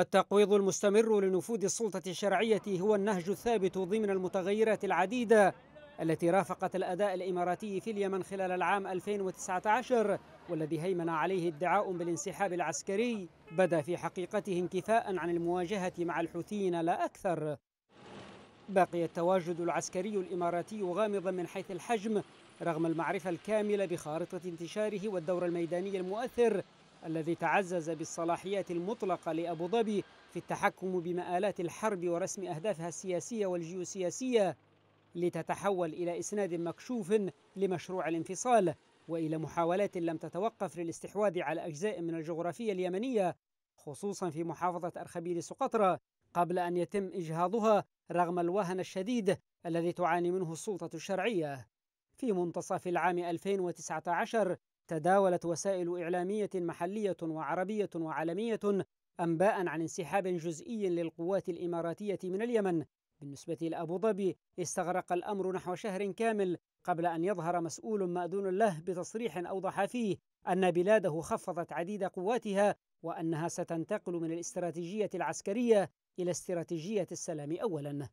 التقويض المستمر لنفوذ السلطة الشرعية هو النهج الثابت ضمن المتغيرات العديدة التي رافقت الأداء الإماراتي في اليمن خلال العام 2019 والذي هيمن عليه ادعاء بالانسحاب العسكري بدا في حقيقته انكفاء عن المواجهة مع الحوثيين لا أكثر بقي التواجد العسكري الإماراتي غامضا من حيث الحجم رغم المعرفة الكاملة بخارطة انتشاره والدور الميداني المؤثر الذي تعزز بالصلاحيات المطلقة لأبو ظبي في التحكم بمآلات الحرب ورسم أهدافها السياسية والجيوسياسية لتتحول إلى إسناد مكشوف لمشروع الانفصال وإلى محاولات لم تتوقف للاستحواذ على أجزاء من الجغرافية اليمنية خصوصا في محافظة أرخبيل سقطرى قبل أن يتم إجهاضها رغم الوهن الشديد الذي تعاني منه السلطة الشرعية في منتصف العام 2019 تداولت وسائل إعلامية محلية وعربية وعالمية أنباء عن انسحاب جزئي للقوات الإماراتية من اليمن بالنسبة لأبو ظبي استغرق الأمر نحو شهر كامل قبل أن يظهر مسؤول مأذون له بتصريح أوضح فيه أن بلاده خفضت عديد قواتها وأنها ستنتقل من الاستراتيجية العسكرية إلى استراتيجية السلام أولاً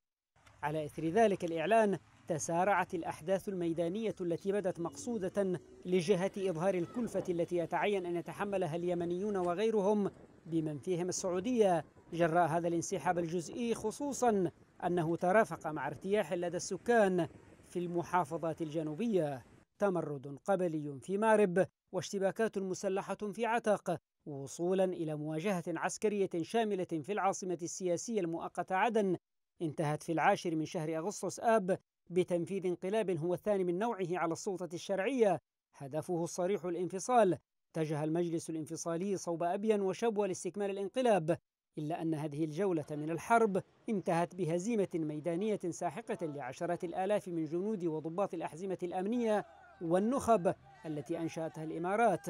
على إثر ذلك الإعلان تسارعت الأحداث الميدانية التي بدت مقصودة لجهة إظهار الكلفة التي يتعين أن يتحملها اليمنيون وغيرهم بمن فيهم السعودية جراء هذا الانسحاب الجزئي خصوصا أنه ترافق مع ارتياح لدى السكان في المحافظات الجنوبية تمرد قبلي في مارب واشتباكات مسلحة في عتق وصولا إلى مواجهة عسكرية شاملة في العاصمة السياسية المؤقتة عدن انتهت في العاشر من شهر أغسطس آب بتنفيذ انقلاب هو الثاني من نوعه على السلطة الشرعية هدفه الصريح الانفصال اتجه المجلس الانفصالي صوب أبين وشبوة لاستكمال الانقلاب إلا أن هذه الجولة من الحرب انتهت بهزيمة ميدانية ساحقة لعشرات الآلاف من جنود وضباط الأحزمة الأمنية والنخب التي أنشأتها الإمارات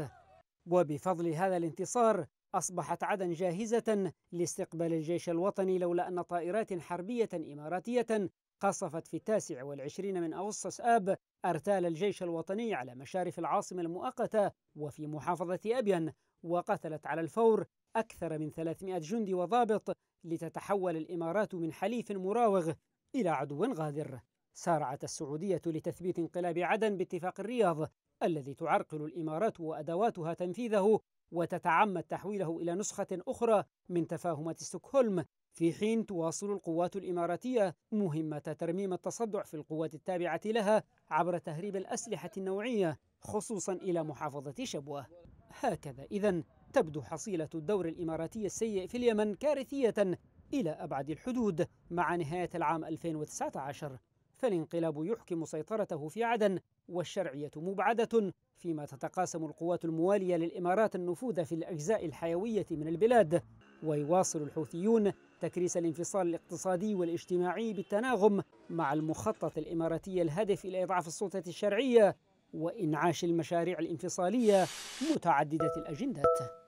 وبفضل هذا الانتصار أصبحت عدن جاهزة لاستقبال الجيش الوطني لولا أن طائرات حربية إماراتية قصفت في التاسع والعشرين من أغسطس آب أرتال الجيش الوطني على مشارف العاصمة المؤقتة وفي محافظة أبين وقتلت على الفور أكثر من 300 جندي وضابط لتتحول الإمارات من حليف مراوغ إلى عدو غادر سارعت السعودية لتثبيت انقلاب عدن باتفاق الرياض الذي تعرقل الإمارات وأدواتها تنفيذه وتتعمد تحويله إلى نسخة أخرى من تفاهمات ستوكهولم في حين تواصل القوات الإماراتية مهمة ترميم التصدع في القوات التابعة لها عبر تهريب الأسلحة النوعية خصوصا إلى محافظة شبوة هكذا إذا تبدو حصيلة الدور الإماراتي السيء في اليمن كارثية إلى أبعد الحدود مع نهاية العام 2019 فالانقلاب يحكم سيطرته في عدن والشرعية مبعدة فيما تتقاسم القوات الموالية للإمارات النفوذ في الأجزاء الحيوية من البلاد ويواصل الحوثيون تكريس الانفصال الاقتصادي والاجتماعي بالتناغم مع المخطط الاماراتي الهدف الى اضعاف السلطه الشرعيه وانعاش المشاريع الانفصاليه متعدده الاجندات